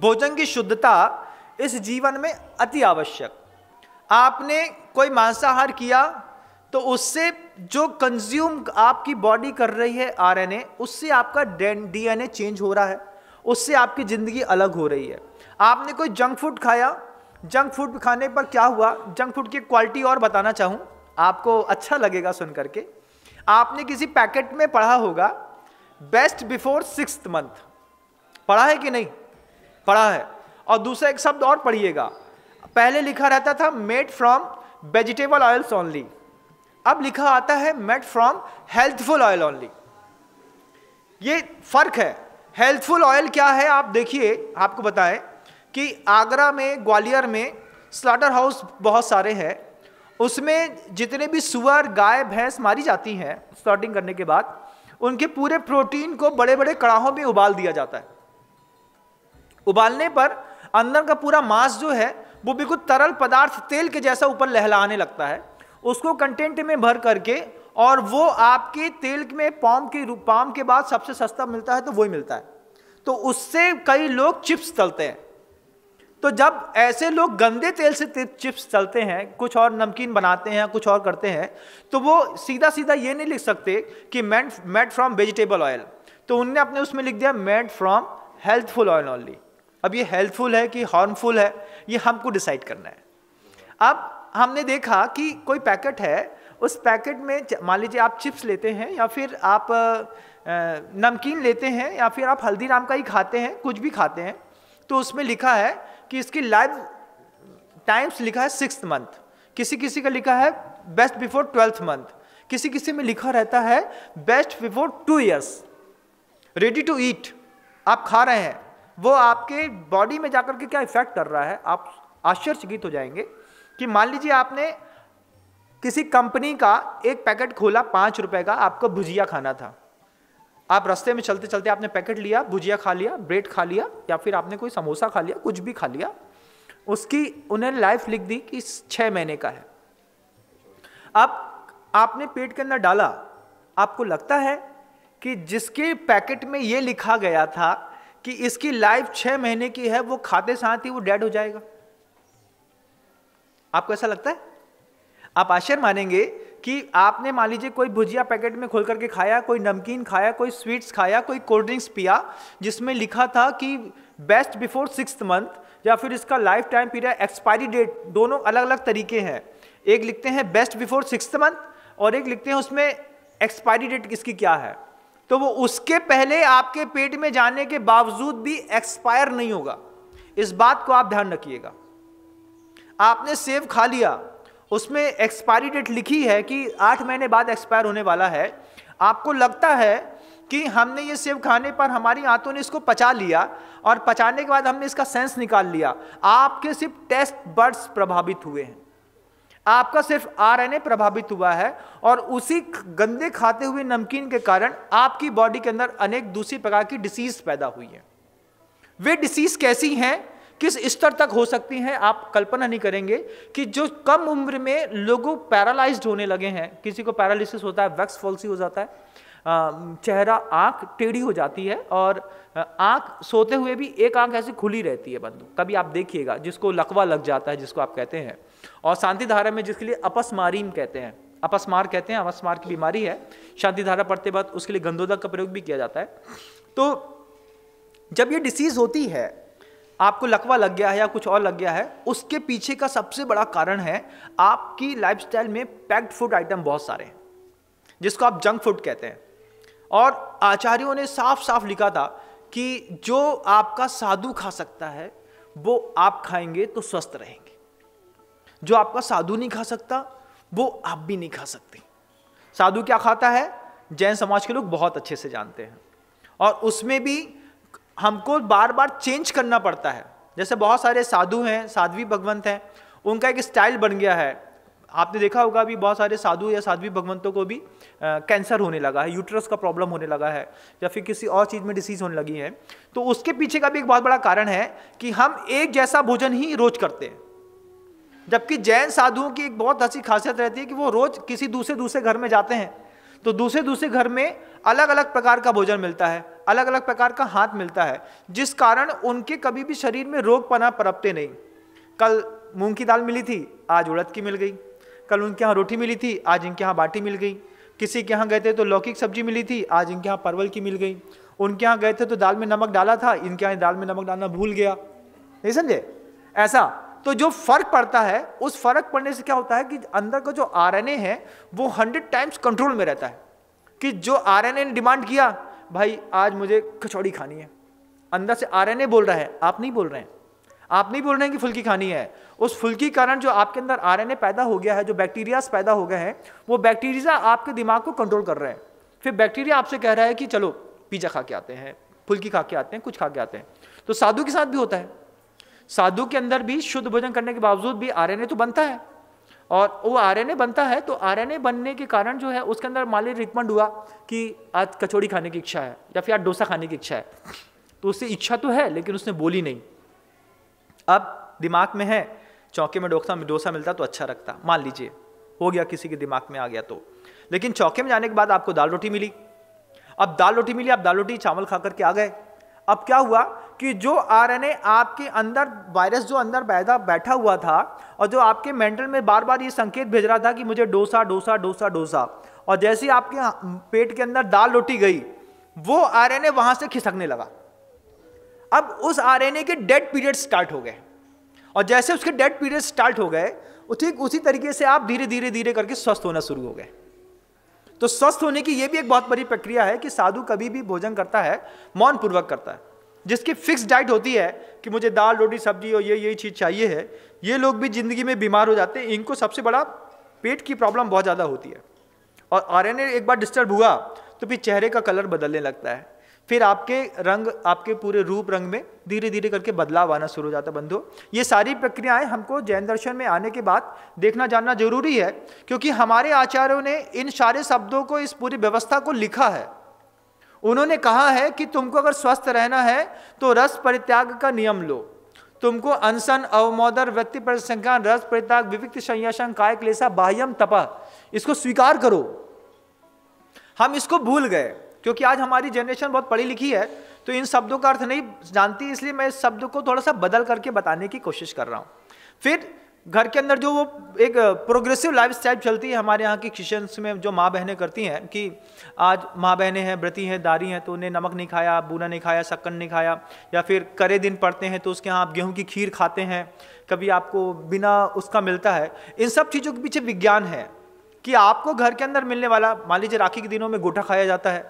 भोजन की शुद्धता इस जीवन में अति आवश्यक आपने कोई मांसाहार किया तो उससे जो कंज्यूम आपकी बॉडी कर रही है आरएनए उससे आपका डीएनए चेंज हो रहा है उससे आपकी ज़िंदगी अलग हो रही है आपने कोई जंक फूड खाया जंक फूड खाने पर क्या हुआ जंक फूड की क्वालिटी और बताना चाहूँ आपको अच्छा लगेगा सुन करके आपने किसी पैकेट में पढ़ा होगा बेस्ट बिफोर सिक्स मंथ पढ़ा है कि नहीं पढ़ा है और दूसरा एक शब्द और पढ़िएगा पहले लिखा रहता था made from vegetable oils only अब लिखा आता है made from healthful oil only ये फर्क है हेल्थफुल ऑयल क्या है आप देखिए आपको बताएं कि आगरा में ग्वालियर में स्लाटर हाउस बहुत सारे हैं उसमें जितने भी सुअर गाय भैंस मारी जाती हैं सॉर्टिंग करने के बाद उनके पूरे प्रोटीन को बड़े बड़े कड़ाहों में उबाल दिया जाता है उबालने पर अंदर का पूरा मांस जो है वो बिल्कुल तरल पदार्थ तेल के जैसा ऊपर लहलाने लगता है उसको कंटेंट में भर करके और वो आपके तेल में पाम के पाम के बाद सबसे सस्ता मिलता है तो वही मिलता है तो उससे कई लोग चिप्स तलते हैं तो जब ऐसे लोग गंदे तेल से चिप्स चलते हैं कुछ और नमकीन बनाते हैं कुछ और करते हैं तो वो सीधा सीधा ये नहीं लिख सकते कि made made from vegetable oil तो उनने अपने उसमें लिख दिया made from healthful oil only अब ये हेल्थफुल है कि हार्मफुल है ये हमको डिसाइड करना है अब हमने देखा कि कोई पैकेट है उस पैकेट में मान लीजिए आप चिप्स लेते हैं या फिर आप नमकीन लेते हैं या फिर आप हल्दीराम का ही खाते हैं कुछ भी खाते हैं तो उसमें लिखा है कि इसकी लाइफ टाइम्स लिखा है सिक्स मंथ किसी किसी का लिखा है बेस्ट बिफोर ट्वेल्थ मंथ किसी किसी में लिखा रहता है best before two years ready to eat आप खा रहे हैं वो आपके बॉडी में जाकर के क्या इफेक्ट कर रहा है आप आश्चर्यचकित हो जाएंगे कि मान लीजिए आपने किसी कंपनी का एक पैकेट खोला पाँच रुपए का आपको भुजिया खाना था आप रास्ते में चलते चलते आपने पैकेट लिया भुजिया खा लिया ब्रेड खा लिया या फिर आपने कोई समोसा खा लिया कुछ भी खा लिया उसकी उन्हें लाइफ लिख दी कि छः महीने का है अब आपने पेट के अंदर डाला आपको लगता है कि जिसके पैकेट में ये लिखा गया था कि इसकी लाइफ छः महीने की है वो खाते साथ ही वो डेड हो जाएगा आपको ऐसा लगता है आप आश्चर्य मानेंगे कि आपने मान लीजिए कोई भुजिया पैकेट में खोल करके खाया कोई नमकीन खाया कोई स्वीट्स खाया कोई कोल्ड ड्रिंक्स पिया जिसमें लिखा था कि बेस्ट बिफोर सिक्स मंथ या फिर इसका life time period expiry date दोनों अलग अलग तरीके हैं एक लिखते हैं बेस्ट बिफोर सिक्स मंथ और एक लिखते हैं उसमें एक्सपायरी डेट किसकी क्या है तो वो उसके पहले आपके पेट में जाने के बावजूद भी एक्सपायर नहीं होगा इस बात को आप ध्यान रखिएगा आपने सेब खा लिया उसमें एक्सपायरी डेट लिखी है कि आठ महीने बाद एक्सपायर होने वाला है आपको लगता है कि हमने ये सेब खाने पर हमारी आंतों ने इसको पचा लिया और पचाने के बाद हमने इसका सेंस निकाल लिया आपके सिर्फ टेस्ट बर्ड्स प्रभावित हुए हैं आपका सिर्फ आरएनए प्रभावित हुआ है और उसी गंदे खाते हुए नमकीन के कारण आपकी बॉडी के अंदर अनेक दूसरी प्रकार की डिसीज पैदा हुई है वे डिसीज कैसी हैं किस स्तर तक हो सकती हैं आप कल्पना नहीं करेंगे कि जो कम उम्र में लोगों पैरालाइज्ड होने लगे हैं किसी को पैरालिसिस होता है वैक्स फॉल्सी हो जाता है चेहरा आंख टेढ़ी हो जाती है और आंख सोते हुए भी एक आंख ऐसी खुली रहती है बंद कभी आप देखिएगा जिसको लकवा लग जाता है जिसको आप कहते हैं और शांति धारा में जिसके लिए अपस्मारीम कहते हैं अपस्मार कहते हैं अपस्मार की बीमारी है शांति धारा पढ़ते बाद उसके लिए गंदोदा का प्रयोग भी किया जाता है तो जब ये डिसीज़ होती है आपको लकवा लग गया है या कुछ और लग गया है उसके पीछे का सबसे बड़ा कारण है आपकी लाइफस्टाइल में पैक्ड फूड आइटम बहुत सारे हैं जिसको आप जंक फूड कहते हैं और आचार्यों ने साफ साफ लिखा था कि जो आपका साधु खा सकता है वो आप खाएंगे तो स्वस्थ रहेंगे जो आपका साधु नहीं खा सकता वो आप भी नहीं खा सकते साधु क्या खाता है जैन समाज के लोग बहुत अच्छे से जानते हैं और उसमें भी हमको बार बार चेंज करना पड़ता है जैसे बहुत सारे साधु हैं साध्वी भगवंत हैं उनका एक स्टाइल बन गया है आपने देखा होगा अभी बहुत सारे साधु या साध्वी भगवंतों को भी कैंसर होने लगा है यूट्रस का प्रॉब्लम होने लगा है या फिर किसी और चीज़ में डिसीज होने लगी है तो उसके पीछे का भी एक बहुत बड़ा कारण है कि हम एक जैसा भोजन ही रोज करते हैं जबकि जैन साधुओं की एक बहुत अच्छी खासियत रहती है कि वो रोज किसी दूसरे दूसरे घर में जाते हैं तो दूसरे दूसरे घर में अलग अलग प्रकार का भोजन मिलता है अलग अलग प्रकार का हाथ मिलता है जिस कारण उनके कभी भी शरीर में रोग पना परपते नहीं कल मूंग की दाल मिली थी आज उड़द की मिल गई कल उनके यहाँ रोटी मिली थी आज इनके यहाँ बाटी मिल गई किसी के यहाँ गए थे तो लौकिक सब्जी मिली थी आज इनके यहाँ परवल की मिल गई उनके यहाँ गए थे तो दाल में नमक डाला था इनके यहाँ दाल में नमक डालना भूल गया नहीं समझे ऐसा तो जो फर्क पड़ता है उस फर्क पड़ने से क्या होता है कि अंदर का जो आरएनए है वो हंड्रेड टाइम्स कंट्रोल में रहता है कि जो आरएनए ने डिमांड किया भाई आज मुझे कचौड़ी खानी है अंदर से ए बोल रहा है आप नहीं बोल रहे हैं आप नहीं बोल रहे हैं कि फुल्की खानी है उस फुल्की कारण जो आपके अंदर ए पैदा हो गया है जो बैक्टीरियाज पैदा हो गए हैं वो बैक्टीरिया आपके दिमाग को कंट्रोल कर रहे हैं फिर बैक्टीरिया आपसे कह रहा है कि चलो पिज्ज़ा खा के आते हैं फुल्की खा के आते हैं कुछ खा के आते हैं तो साधु के साथ भी होता है साधु के अंदर भी शुद्ध भोजन करने के बावजूद भी ए तो बनता है और वो आरएनए बनता है तो आरएनए बनने के कारण जो है उसके अंदर मान रिकमंड हुआ कि आज कचौड़ी खाने की इच्छा है या फिर आज डोसा खाने की इच्छा है तो उससे इच्छा तो है लेकिन उसने बोली नहीं अब दिमाग में है चौके में डोसा डोसा मिलता तो अच्छा रखता मान लीजिए हो गया किसी के दिमाग में आ गया तो लेकिन चौके में जाने के बाद आपको दाल रोटी मिली अब दाल रोटी मिली आप दाल रोटी चावल खा करके आ गए अब क्या हुआ कि जो आरएनए आपके अंदर वायरस जो अंदर बैठा बैठा हुआ था और जो आपके मेंटल में बार बार ये संकेत भेज रहा था कि मुझे डोसा डोसा डोसा डोसा और जैसे ही आपके हाँ, पेट के अंदर दाल लोटी गई वो आरएनए वहां से खिसकने लगा अब उस आरएनए के डेड पीरियड स्टार्ट हो गए और जैसे उसके डेड पीरियड स्टार्ट हो गए ठीक उसी तरीके से आप धीरे धीरे धीरे करके स्वस्थ होना शुरू हो गए तो स्वस्थ होने की यह भी एक बहुत बड़ी प्रक्रिया है कि साधु कभी भी भोजन करता है मौन पूर्वक करता है जिसकी फिक्स डाइट होती है कि मुझे दाल रोटी सब्जी और ये यही चीज़ चाहिए है ये लोग भी ज़िंदगी में बीमार हो जाते हैं इनको सबसे बड़ा पेट की प्रॉब्लम बहुत ज़्यादा होती है और आर एक बार डिस्टर्ब हुआ तो फिर चेहरे का कलर बदलने लगता है फिर आपके रंग आपके पूरे रूप रंग में धीरे धीरे करके बदलाव आना शुरू हो जाता है बंधु ये सारी प्रक्रियाएं हमको जैन दर्शन में आने के बाद देखना जानना जरूरी है क्योंकि हमारे आचार्यों ने इन सारे शब्दों को इस पूरी व्यवस्था को लिखा है उन्होंने कहा है कि तुमको अगर स्वस्थ रहना है तो रस परित्याग का नियम लो तुमको अनसन अवमोदर व्यक्ति परिसंख्यान रस परित्याग विविक्त संयसन काय क्लेसा बाह्यम तपा इसको स्वीकार करो हम इसको भूल गए क्योंकि आज हमारी जनरेशन बहुत पढ़ी लिखी है तो इन शब्दों का अर्थ नहीं जानती इसलिए मैं इस शब्द को थोड़ा सा बदल करके बताने की कोशिश कर रहा हूं फिर घर के अंदर जो वो एक प्रोग्रेसिव लाइफ स्टाइल चलती है हमारे यहाँ की किचन्स में जो माँ बहनें करती हैं कि आज माँ बहनें हैं व्रती हैं दारी हैं तो उन्हें नमक नहीं खाया बूना नहीं खाया शक्कर नहीं खाया या फिर करे दिन पड़ते हैं तो उसके यहाँ आप गेहूँ की खीर खाते हैं कभी आपको बिना उसका मिलता है इन सब चीज़ों के पीछे विज्ञान है कि आपको घर के अंदर मिलने वाला मान लीजिए राखी के दिनों में गोटा खाया जाता है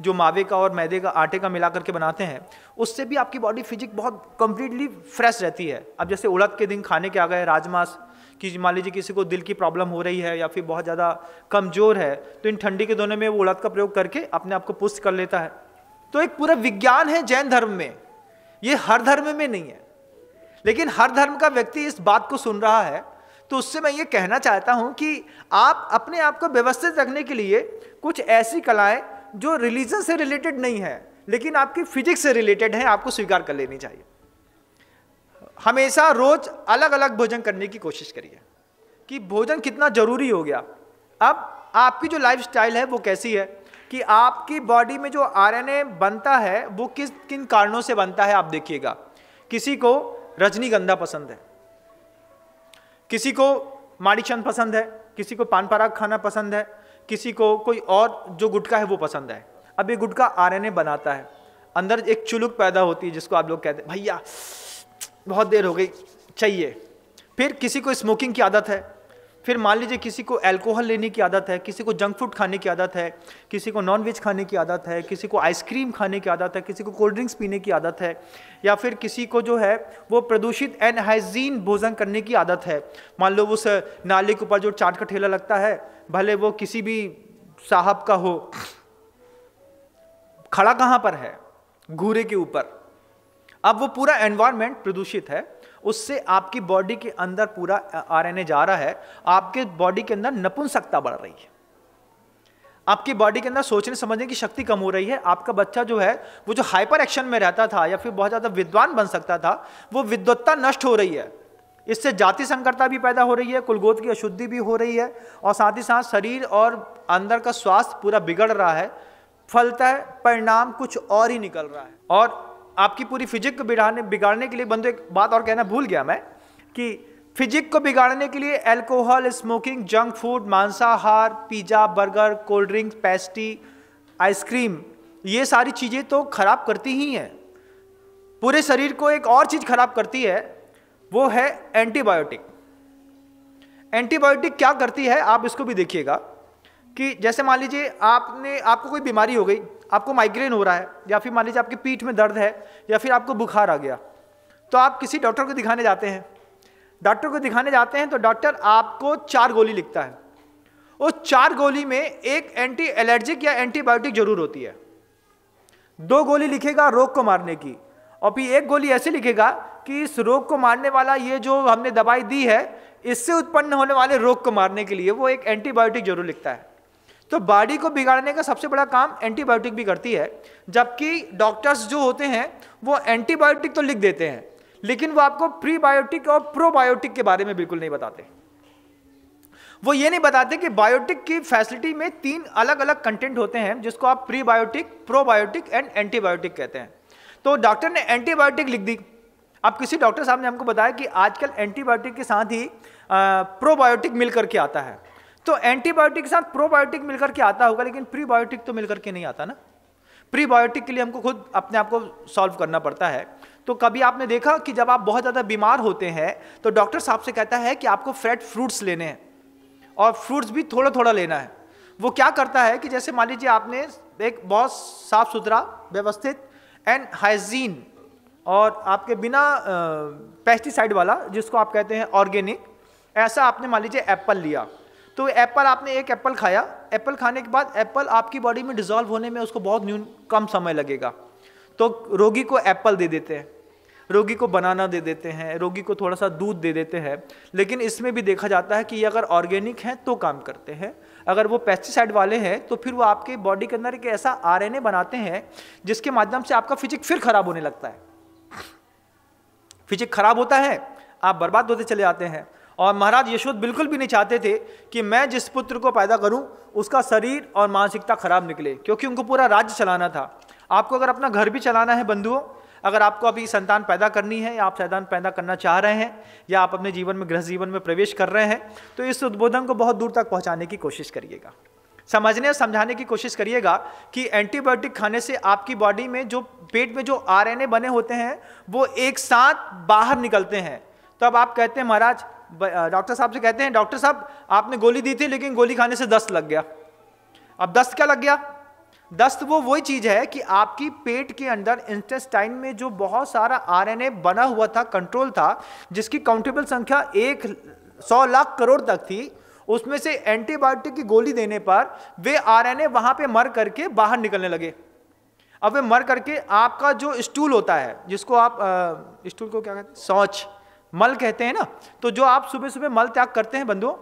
जो मावे का और मैदे का आटे का मिला करके बनाते हैं उससे भी आपकी बॉडी फिजिक बहुत कंप्लीटली फ्रेश रहती है अब जैसे उड़द के दिन खाने के आ गए राजमास कि मान लीजिए किसी को दिल की प्रॉब्लम हो रही है या फिर बहुत ज़्यादा कमज़ोर है तो इन ठंडी के दोनों में वो उड़द का प्रयोग करके अपने आप को पुष्ट कर लेता है तो एक पूरा विज्ञान है जैन धर्म में ये हर धर्म में नहीं है लेकिन हर धर्म का व्यक्ति इस बात को सुन रहा है तो उससे मैं ये कहना चाहता हूँ कि आप अपने आप को व्यवस्थित रखने के लिए कुछ ऐसी कलाएं जो रिलीजन से रिलेटेड नहीं है लेकिन आपकी फिजिक्स से रिलेटेड है आपको स्वीकार कर लेनी चाहिए हमेशा रोज अलग अलग भोजन करने की कोशिश करिए कि भोजन कितना जरूरी हो गया अब आपकी जो लाइफ स्टाइल है वो कैसी है कि आपकी बॉडी में जो आर बनता है वो किस किन कारणों से बनता है आप देखिएगा किसी को रजनीगंधा पसंद है किसी को माड़ीचंद पसंद है किसी को पान पराग खाना पसंद है किसी को कोई और जो गुटका है वो पसंद है अब ये गुटका आर बनाता है अंदर एक चुलुक पैदा होती है जिसको आप लोग कहते हैं भैया बहुत देर हो गई चाहिए फिर किसी को स्मोकिंग की आदत है फिर मान लीजिए किसी को अल्कोहल लेने की आदत है किसी को जंक फूड खाने की आदत है किसी को नॉनवेज खाने की आदत है किसी को आइसक्रीम खाने की आदत है किसी को कोल्ड ड्रिंक्स पीने की आदत है या फिर किसी को जो है वो प्रदूषित एनहाइजीन भोजन करने की आदत है मान लो उस नाले के ऊपर जो चाट का ठेला लगता है भले वो किसी भी साहब का हो खड़ा कहां पर है घूरे के ऊपर अब वो पूरा एनवायरमेंट प्रदूषित है उससे आपकी बॉडी के अंदर पूरा आरएनए जा रहा है आपके बॉडी के अंदर नपुंसकता बढ़ रही है आपकी बॉडी के अंदर सोचने समझने की शक्ति कम हो रही है आपका बच्चा जो है वो जो हाइपर एक्शन में रहता था या फिर बहुत ज़्यादा विद्वान बन सकता था वो विद्वत्ता नष्ट हो रही है इससे जाति संकरता भी पैदा हो रही है कुलगोत की अशुद्धि भी हो रही है और साथ ही साथ शरीर और अंदर का स्वास्थ्य पूरा बिगड़ रहा है फलतः परिणाम कुछ और ही निकल रहा है और आपकी पूरी फिजिक को बिगाड़ने बिगाड़ने के लिए बंधु एक बात और कहना भूल गया मैं कि फिजिक को बिगाड़ने के लिए एल्कोहल स्मोकिंग जंक फूड मांसाहार pizza burger cold drink pastry ice cream ये सारी चीज़ें तो खराब करती ही हैं पूरे शरीर को एक और चीज़ खराब करती है वो है एंटीबायोटिक एंटीबायोटिक क्या करती है आप इसको भी देखिएगा कि जैसे मान लीजिए आपने आपको कोई बीमारी हो गई आपको माइग्रेन हो रहा है या फिर मान लीजिए आपकी पीठ में दर्द है या फिर आपको बुखार आ गया तो आप किसी डॉक्टर को दिखाने जाते हैं डॉक्टर को दिखाने जाते हैं तो डॉक्टर आपको चार गोली लिखता है उस चार गोली में एक एंटी एलर्जिक या एंटीबायोटिक जरूर होती है दो गोली लिखेगा रोग को मारने की और फिर एक गोली ऐसे लिखेगा कि इस रोग को मारने वाला ये जो हमने दवाई दी है इससे उत्पन्न होने वाले रोग को मारने के लिए वो एक एंटीबायोटिक जरूर लिखता है तो बॉडी को बिगाड़ने का सबसे बड़ा काम एंटीबायोटिक भी करती है जबकि डॉक्टर्स जो होते हैं वो एंटीबायोटिक तो लिख देते हैं लेकिन वो आपको प्रीबायोटिक और प्रोबायोटिक के बारे में बिल्कुल नहीं बताते वो ये नहीं बताते कि बायोटिक की फैसिलिटी में तीन अलग अलग कंटेंट होते हैं जिसको आप प्रीबायोटिक प्रोबायोटिक एंड एंटीबायोटिक कहते हैं तो डॉक्टर ने एंटीबायोटिक लिख दी अब किसी डॉक्टर साहब ने हमको बताया कि आजकल एंटीबायोटिक के साथ ही प्रोबायोटिक मिल करके आता है तो एंटीबायोटिक के साथ प्रोबायोटिक मिल करके आता होगा लेकिन प्रीबायोटिक तो मिल करके नहीं आता ना प्रीबायोटिक के लिए हमको खुद अपने आप को सॉल्व करना पड़ता है तो कभी आपने देखा कि जब आप बहुत ज़्यादा बीमार होते हैं तो डॉक्टर साहब से कहता है कि आपको फ्रेट फ्रूट्स लेने हैं और फ्रूट्स भी थोड़ा थोड़ा लेना है वो क्या करता है कि जैसे मान लीजिए आपने एक बहुत साफ सुथरा व्यवस्थित एंड हाइजीन और आपके बिना पेस्टिसाइड वाला जिसको आप कहते हैं ऑर्गेनिक ऐसा आपने मान लीजिए एप्पल लिया तो एप्पल आपने एक एप्पल खाया एप्पल खाने के बाद एप्पल आपकी बॉडी में डिजॉल्व होने में उसको बहुत न्यून कम समय लगेगा तो रोगी को एप्पल दे देते हैं रोगी को बनाना दे देते हैं रोगी को थोड़ा सा दूध दे देते हैं लेकिन इसमें भी देखा जाता है कि ये अगर ऑर्गेनिक हैं तो काम करते हैं अगर वो पेस्टिसाइड वाले हैं तो फिर वो आपके बॉडी के अंदर एक ऐसा आरएनए बनाते हैं जिसके माध्यम से आपका फिजिक फिर खराब होने लगता है फिजिक खराब होता है आप बर्बाद होते चले जाते हैं और महाराज यशोद बिल्कुल भी नहीं चाहते थे कि मैं जिस पुत्र को पैदा करूं उसका शरीर और मानसिकता खराब निकले क्योंकि उनको पूरा राज्य चलाना था आपको अगर अपना घर भी चलाना है बंधुओं अगर आपको अभी संतान पैदा करनी है या आप संतान पैदा करना चाह रहे हैं या आप अपने जीवन में गृह जीवन में प्रवेश कर रहे हैं तो इस उद्बोधन को बहुत दूर तक पहुँचाने की कोशिश करिएगा समझने और समझाने की कोशिश करिएगा कि एंटीबायोटिक खाने से आपकी बॉडी में जो पेट में जो आर बने होते हैं वो एक साथ बाहर निकलते हैं तो अब आप कहते हैं महाराज डॉक्टर साहब से कहते हैं डॉक्टर साहब आपने गोली दी थी लेकिन गोली खाने से दस्त लग गया अब दस्त क्या लग गया दस्त वो वही चीज है कि आपकी पेट के अंदर इंटेस्टाइन में जो बहुत सारा आरएनए बना हुआ था कंट्रोल था जिसकी काउंटेबल संख्या एक सौ लाख करोड़ तक थी उसमें से एंटीबायोटिक की गोली देने पर वे आरएनए वहां पे मर करके बाहर निकलने लगे अब वे मर करके आपका जो स्टूल होता है जिसको आप स्टूल को क्या कहते हैं सौच मल कहते हैं ना तो जो आप सुबह सुबह मल त्याग करते हैं बंधुओं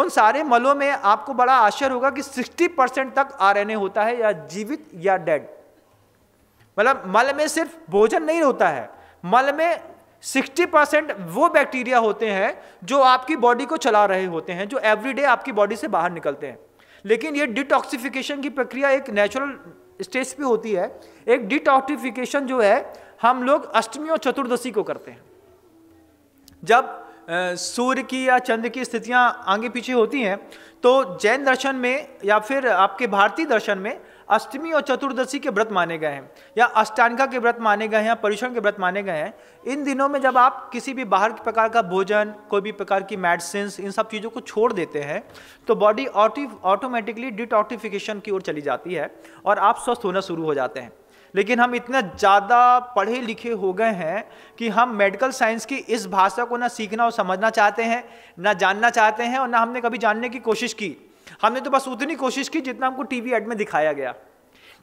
उन सारे मलों में आपको बड़ा आश्चर्य होगा कि 60 परसेंट तक आरएनए होता है या जीवित या डेड मतलब मल में सिर्फ भोजन नहीं होता है मल में 60 परसेंट वो बैक्टीरिया होते हैं जो आपकी बॉडी को चला रहे होते हैं जो एवरीडे आपकी बॉडी से बाहर निकलते हैं लेकिन ये डिटॉक्सिफिकेशन की प्रक्रिया एक नेचुरल स्टेज पे होती है एक डिटॉक्सिफिकेशन जो है हम लोग अष्टमी और चतुर्दशी को करते हैं जब सूर्य की या चंद्र की स्थितियां आगे पीछे होती हैं तो जैन दर्शन में या फिर आपके भारतीय दर्शन में अष्टमी और चतुर्दशी के व्रत माने गए हैं या अष्टानिका के व्रत माने गए हैं या परुषण के व्रत माने गए हैं इन दिनों में जब आप किसी भी बाहर के प्रकार का भोजन कोई भी प्रकार की मेडिसिन इन सब चीज़ों को छोड़ देते हैं तो बॉडी ऑटोमेटिकली डिटॉक्टिफिकेशन की ओर चली जाती है और आप स्वस्थ होना शुरू हो जाते हैं लेकिन हम इतना ज़्यादा पढ़े लिखे हो गए हैं कि हम मेडिकल साइंस की इस भाषा को ना सीखना और समझना चाहते हैं ना जानना चाहते हैं और ना हमने कभी जानने की कोशिश की हमने तो बस उतनी कोशिश की जितना हमको टीवी एड में दिखाया गया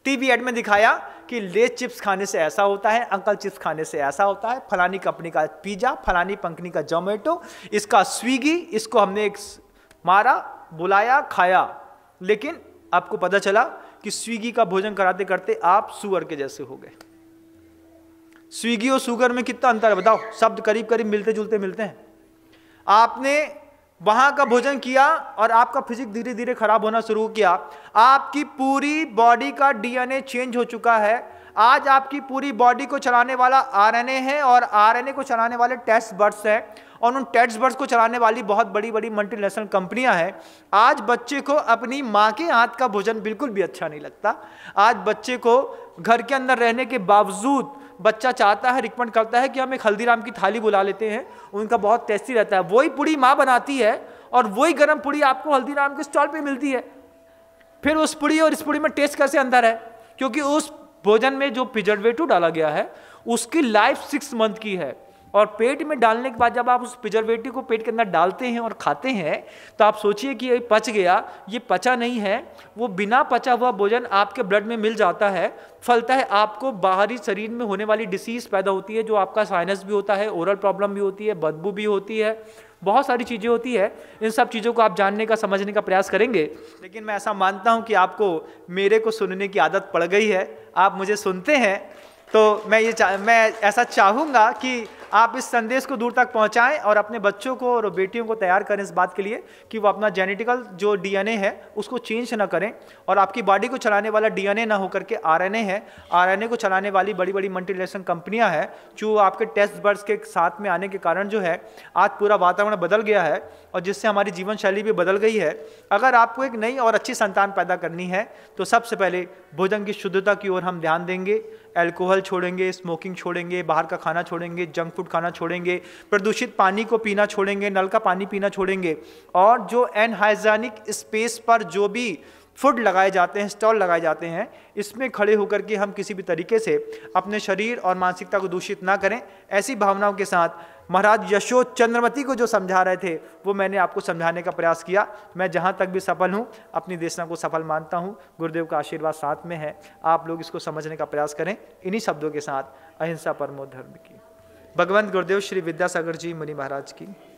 टीवी एड में दिखाया कि लेज चिप्स खाने से ऐसा होता है अंकल चिप्स खाने से ऐसा होता है फलानी कंपनी का पिज्ज़ा फलानी कंपनी का जोमेटो इसका स्विगी इसको हमने एक मारा बुलाया खाया लेकिन आपको पता चला कि स्विगी का भोजन कराते करते आप सुअर के जैसे हो गए स्विगी और सुगर में कितना अंतर है बताओ शब्द करीब करीब मिलते जुलते मिलते हैं आपने वहां का भोजन किया और आपका फिजिक धीरे धीरे खराब होना शुरू किया आपकी पूरी बॉडी का डीएनए चेंज हो चुका है आज आपकी पूरी बॉडी को चलाने वाला आरएनए है और आरएनए को चलाने वाले टेस्ट बर्ड्स है और उन टेट्स बर्ड्स को चलाने वाली बहुत बड़ी बड़ी मल्टीनेशनल कंपनियां हैं आज बच्चे को अपनी माँ के हाथ का भोजन बिल्कुल भी अच्छा नहीं लगता आज बच्चे को घर के अंदर रहने के बावजूद बच्चा चाहता है रिकमेंड करता है कि हम एक हल्दीराम की थाली बुला लेते हैं उनका बहुत टेस्टी रहता है वही पूड़ी माँ बनाती है और वही गर्म पूड़ी आपको हल्दीराम के स्टॉल पर मिलती है फिर उस पूड़ी और इस पूड़ी में टेस्ट कैसे अंदर है क्योंकि उस भोजन में जो प्रिजर्वेटिव डाला गया है उसकी लाइफ सिक्स मंथ की है और पेट में डालने के बाद जब आप उस प्रिजर्वेटिव को पेट के अंदर डालते हैं और खाते हैं तो आप सोचिए कि ये पच गया ये पचा नहीं है वो बिना पचा हुआ भोजन आपके ब्लड में मिल जाता है फलता है आपको बाहरी शरीर में होने वाली डिसीज़ पैदा होती है जो आपका साइनस भी होता है ओरल प्रॉब्लम भी होती है बदबू भी होती है बहुत सारी चीज़ें होती है इन सब चीज़ों को आप जानने का समझने का प्रयास करेंगे लेकिन मैं ऐसा मानता हूँ कि आपको मेरे को सुनने की आदत पड़ गई है आप मुझे सुनते हैं तो मैं ये मैं ऐसा चाहूँगा कि आप इस संदेश को दूर तक पहुंचाएं और अपने बच्चों को और बेटियों को तैयार करें इस बात के लिए कि वो अपना जेनेटिकल जो डीएनए है उसको चेंज ना करें और आपकी बॉडी को चलाने वाला डीएनए ना होकर के आरएनए है आरएनए को चलाने वाली बड़ी बड़ी मल्टीनेशनल कंपनियां हैं जो आपके टेस्ट बर्ड्स के साथ में आने के कारण जो है आज पूरा वातावरण बदल गया है और जिससे हमारी जीवन शैली भी बदल गई है अगर आपको एक नई और अच्छी संतान पैदा करनी है तो सबसे पहले भोजन की शुद्धता की ओर हम ध्यान देंगे अल्कोहल छोड़ेंगे स्मोकिंग छोड़ेंगे बाहर का खाना छोड़ेंगे जंक फूड खाना छोड़ेंगे प्रदूषित पानी को पीना छोड़ेंगे नल का पानी पीना छोड़ेंगे और जो एनहाइजेनिक स्पेस पर जो भी फूड लगाए जाते हैं स्टॉल लगाए जाते हैं इसमें खड़े होकर के हम किसी भी तरीके से अपने शरीर और मानसिकता को दूषित ना करें ऐसी भावनाओं के साथ महाराज यशो चंद्रमती को जो समझा रहे थे वो मैंने आपको समझाने का प्रयास किया मैं जहाँ तक भी सफल हूँ अपनी देशना को सफल मानता हूँ गुरुदेव का आशीर्वाद साथ में है आप लोग इसको समझने का प्रयास करें इन्हीं शब्दों के साथ अहिंसा परमो धर्म की भगवंत गुरुदेव श्री विद्यासागर जी मुनि महाराज की